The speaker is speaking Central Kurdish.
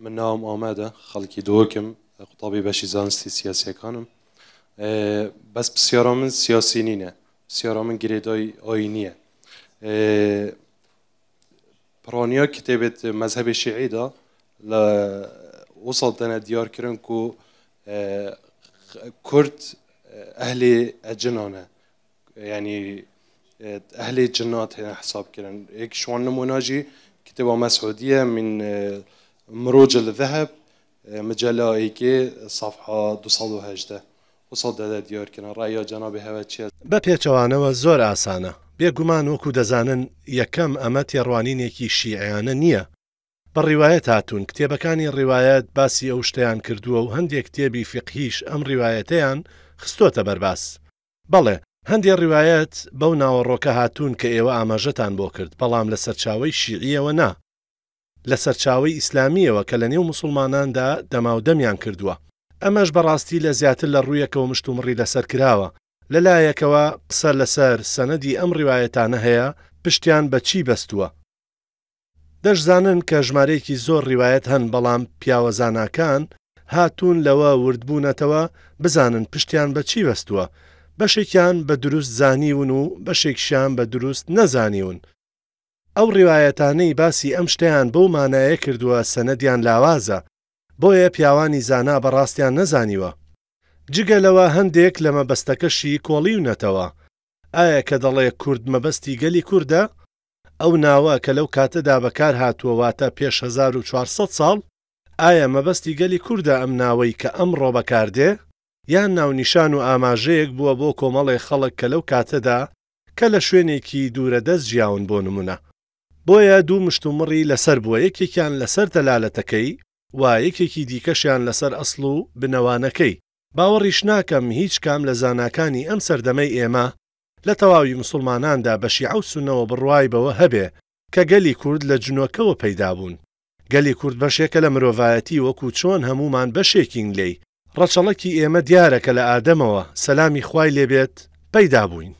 من آمده آماده دو کم قطابی بەشی زانستی سیاسەکانم اه، بس پرسیارا من سیاسی نینە پرسیارا من گرێدای ئۆی نییە مذهب اه، کتێبێت مەذهبی شیعیدا لە وصل دەنە دیارکردن و اه، کورد اهل ئەجنانە ینی اهل جنات حساب كرن یک شوان نموناژی کتێبا مسعوديه من مروج الذهب مجلایکی صفحه 218 وصددا دیارکردن ڕای جنابی هەوە چی بە پێچەوانەوە زۆر ئاسانە بێگومان وەکو دەزانن یەکەم ئەمە تێڕوانینێکی شیعیانە نییە بە ڕیواەت هاتوون کتێبەکانی ڕیواەت باسی ئەو شتیان کردووە و هەندێک کتێبی فقیش ئەم ڕیواەتەیان خستۆتە بەرباس بەڵێ هەندێک ڕیواەت بەو ناوەڕۆکە هاتوون کە ئێوە ئاماژەتان بۆ کرد بەڵام لە سەرچاوی شیعیەوە نا لە سەرچاوی ئیسلامیەوە کە لە نێو مسلماناندا دەماودەمیان کردووە ئەمەش بەڕاستی لە زیاتر لە ڕوویەکەوە مشتومڕی لەسەر کراوە لەلایەکەوە قسە لەسەر سەنەدی ئەم ڕیواەتانە هەیە پشتیان بە چی بەستووە دەشزانن کە ژمارەیەکی زۆر ڕیواەت هەن بەڵام پیاوەزاناکان هاتوون لەوە وردبوونەتەوە بزانن پشتیان بە چی بەستووە بەشێکیان بە دروست زانیون و بەشێکشان بە دروست نەزانیون ئەو ڕیواەتانەی باسی ئەم شتیان بەو مانایە کردووە سەنەدیان لاوازە بۆیە پیاوانی زانا بەڕاستیان نەزانیوە جگەلەوە هەندێک لە مەبەستەکەشی کۆڵیونەتەوە ئایا کە دەڵێ کورد مەبەستی گەلی کووردە ئەو ناوە کە لەو کاتەدا بەکار هاتووەواتە پێش 1400 ساڵ ئایا مەبەستی گەلی کووردە ئەم ناوەی کە ئەمڕۆ بەکاردێ یان ناونیشان و ئاماژەیەک بووە بۆ کۆمەڵی خەڵک کە لەو کاتەدا کە لە شوێنێکی دوورەدەست ژیاون بۆ نمونە بۆیە دوو مشتومڕی لەسەر بووە یەکێکیان لەسەر تەلالەتەکەی و یەکێکی دیکەشیان لەسەر ئەسڵ و بنەوانەکەی باوەڕیش ناکەم هیچ کام لە زانکانی ئەم سەردەمەی ئێمە لە تەواوی مسلماناندا بەشی عوسونەوە بڕوای بەوە هەبێ کە گەلی کورد لە جنۆکەوە پەیدا بوون گەلی کورد بەشێکە لە مرۆڤایەتی وەکو چۆن هەمومان بەشێکین لێی ڕەچەڵەکی ئێمە دیارەکە لە ئادەمەوە سەلامی خوای لێبێت پەیدا بووین